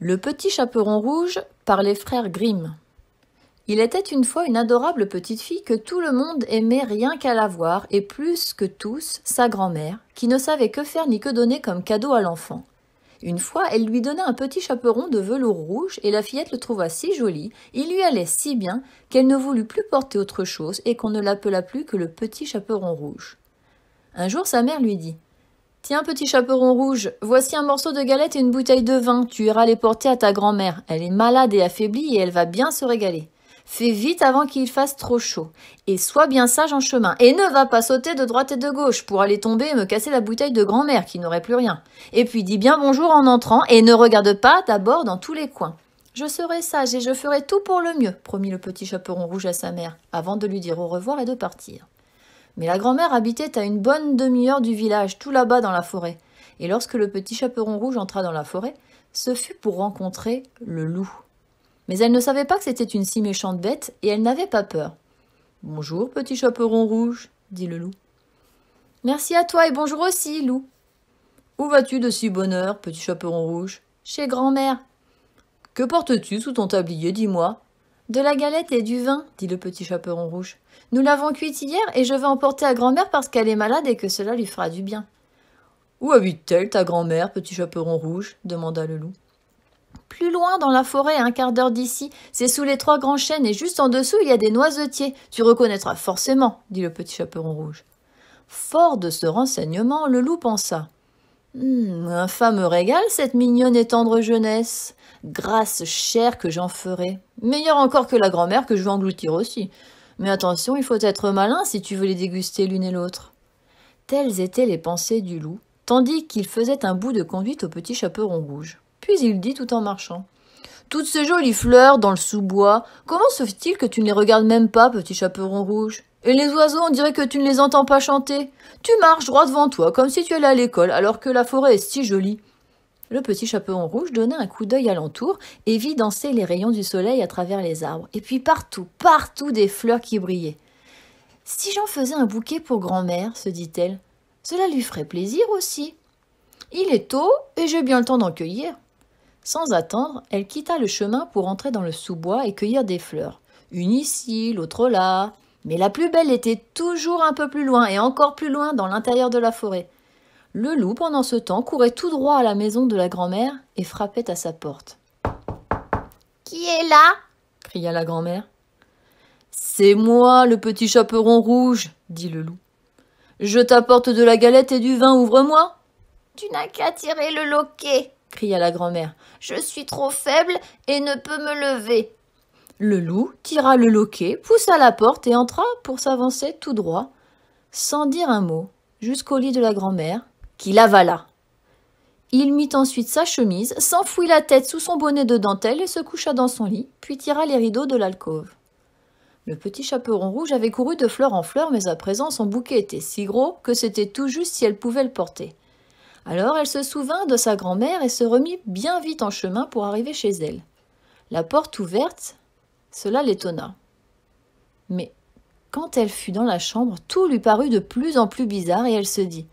Le petit chaperon rouge par les frères Grimm. Il était une fois une adorable petite fille que tout le monde aimait rien qu'à la voir et plus que tous sa grand-mère, qui ne savait que faire ni que donner comme cadeau à l'enfant. Une fois, elle lui donna un petit chaperon de velours rouge et la fillette le trouva si joli, il lui allait si bien qu'elle ne voulut plus porter autre chose et qu'on ne l'appela plus que le petit chaperon rouge. Un jour, sa mère lui dit Tiens, petit chaperon rouge, voici un morceau de galette et une bouteille de vin. Tu iras les porter à ta grand-mère. Elle est malade et affaiblie et elle va bien se régaler. Fais vite avant qu'il fasse trop chaud. Et sois bien sage en chemin. Et ne va pas sauter de droite et de gauche pour aller tomber et me casser la bouteille de grand-mère qui n'aurait plus rien. Et puis dis bien bonjour en entrant et ne regarde pas d'abord dans tous les coins. Je serai sage et je ferai tout pour le mieux, promit le petit chaperon rouge à sa mère, avant de lui dire au revoir et de partir. Mais la grand-mère habitait à une bonne demi-heure du village, tout là-bas dans la forêt. Et lorsque le petit chaperon rouge entra dans la forêt, ce fut pour rencontrer le loup. Mais elle ne savait pas que c'était une si méchante bête et elle n'avait pas peur. Bonjour, petit chaperon rouge, dit le loup. Merci à toi et bonjour aussi, loup. Où vas-tu de si bonne heure, petit chaperon rouge Chez grand-mère. Que portes-tu sous ton tablier, dis-moi de la galette et du vin, dit le petit chaperon rouge. Nous l'avons cuite hier et je vais emporter à grand-mère parce qu'elle est malade et que cela lui fera du bien. Où habite-t-elle ta grand-mère, petit chaperon rouge demanda le loup. Plus loin dans la forêt, un quart d'heure d'ici, c'est sous les trois grands chênes et juste en dessous il y a des noisetiers. Tu reconnaîtras forcément, dit le petit chaperon rouge. Fort de ce renseignement, le loup pensa. Hum, un fameux régal, cette mignonne et tendre jeunesse. Grâce chère que j'en ferai. Meilleure encore que la grand-mère que je vais engloutir aussi. Mais attention, il faut être malin si tu veux les déguster l'une et l'autre. Telles étaient les pensées du loup, tandis qu'il faisait un bout de conduite au petit chaperon rouge. Puis il dit tout en marchant. Toutes ces jolies fleurs dans le sous-bois, comment se fait-il que tu ne les regardes même pas, petit chaperon rouge et les oiseaux, on dirait que tu ne les entends pas chanter. Tu marches droit devant toi, comme si tu allais à l'école, alors que la forêt est si jolie. Le petit en rouge donna un coup d'œil alentour et vit danser les rayons du soleil à travers les arbres, et puis partout, partout des fleurs qui brillaient. Si j'en faisais un bouquet pour grand-mère, se dit-elle, cela lui ferait plaisir aussi. Il est tôt et j'ai bien le temps d'en cueillir. Sans attendre, elle quitta le chemin pour entrer dans le sous-bois et cueillir des fleurs, une ici, l'autre là, mais la plus belle était toujours un peu plus loin et encore plus loin dans l'intérieur de la forêt. Le loup, pendant ce temps, courait tout droit à la maison de la grand-mère et frappait à sa porte. Qui est là cria la grand-mère. C'est moi, le petit chaperon rouge, dit le loup. Je t'apporte de la galette et du vin, ouvre-moi. Tu n'as qu'à tirer le loquet, cria la grand-mère. Je suis trop faible et ne peux me lever. Le loup tira le loquet, poussa la porte et entra pour s'avancer tout droit, sans dire un mot, jusqu'au lit de la grand-mère, qu'il avala. Il mit ensuite sa chemise, s'enfouit la tête sous son bonnet de dentelle et se coucha dans son lit, puis tira les rideaux de l'alcôve. Le petit chaperon rouge avait couru de fleur en fleur, mais à présent son bouquet était si gros que c'était tout juste si elle pouvait le porter. Alors elle se souvint de sa grand-mère et se remit bien vite en chemin pour arriver chez elle. La porte ouverte, cela l'étonna. Mais quand elle fut dans la chambre, tout lui parut de plus en plus bizarre et elle se dit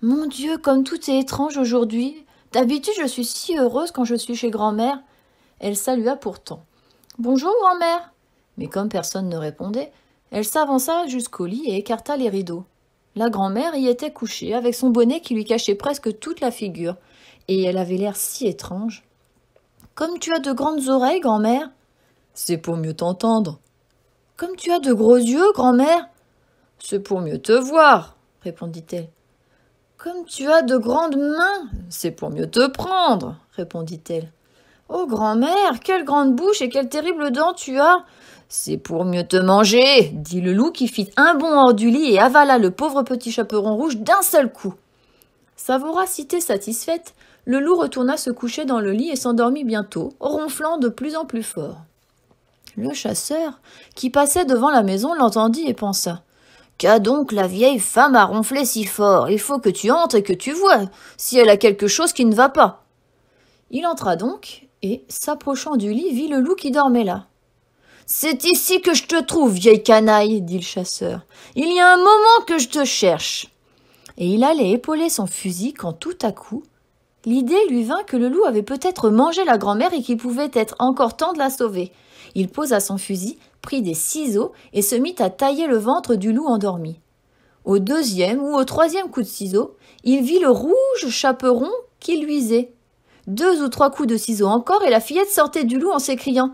Mon Dieu, comme tout est étrange aujourd'hui D'habitude, je suis si heureuse quand je suis chez grand-mère. Elle salua pourtant. Bonjour, grand-mère Mais comme personne ne répondait, elle s'avança jusqu'au lit et écarta les rideaux. La grand-mère y était couchée, avec son bonnet qui lui cachait presque toute la figure, et elle avait l'air si étrange. Comme tu as de grandes oreilles, grand-mère c'est pour mieux t'entendre. Comme tu as de gros yeux, grand-mère C'est pour mieux te voir, répondit-elle. Comme tu as de grandes mains, c'est pour mieux te prendre, répondit-elle. Oh, grand-mère, quelle grande bouche et quelles terribles dents tu as C'est pour mieux te manger, dit le loup qui fit un bond hors du lit et avala le pauvre petit chaperon rouge d'un seul coup. Sa voracité satisfaite, le loup retourna se coucher dans le lit et s'endormit bientôt, ronflant de plus en plus fort. Le chasseur, qui passait devant la maison, l'entendit et pensa. Qu'a donc la vieille femme à ronfler si fort Il faut que tu entres et que tu vois, si elle a quelque chose qui ne va pas. Il entra donc, et, s'approchant du lit, vit le loup qui dormait là. C'est ici que je te trouve, vieille canaille, dit le chasseur. Il y a un moment que je te cherche. Et il allait épauler son fusil quand tout à coup L'idée lui vint que le loup avait peut-être mangé la grand-mère et qu'il pouvait être encore temps de la sauver. Il posa son fusil, prit des ciseaux et se mit à tailler le ventre du loup endormi. Au deuxième ou au troisième coup de ciseau, il vit le rouge chaperon qui luisait. Deux ou trois coups de ciseaux encore et la fillette sortait du loup en s'écriant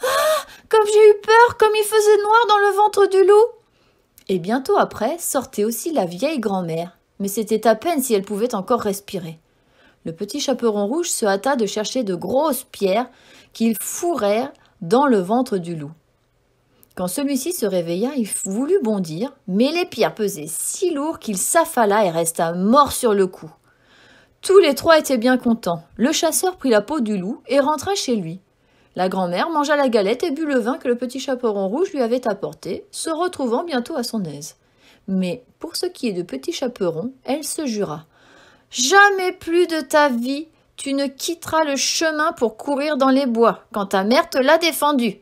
Ah Comme j'ai eu peur Comme il faisait noir dans le ventre du loup Et bientôt après sortait aussi la vieille grand-mère, mais c'était à peine si elle pouvait encore respirer. Le petit chaperon rouge se hâta de chercher de grosses pierres qu'ils fourrèrent dans le ventre du loup. Quand celui-ci se réveilla, il voulut bondir, mais les pierres pesaient si lourd qu'il s'affala et resta mort sur le coup. Tous les trois étaient bien contents. Le chasseur prit la peau du loup et rentra chez lui. La grand-mère mangea la galette et but le vin que le petit chaperon rouge lui avait apporté, se retrouvant bientôt à son aise. Mais pour ce qui est de petit chaperon, elle se jura. Jamais plus de ta vie tu ne quitteras le chemin pour courir dans les bois quand ta mère te l'a défendu.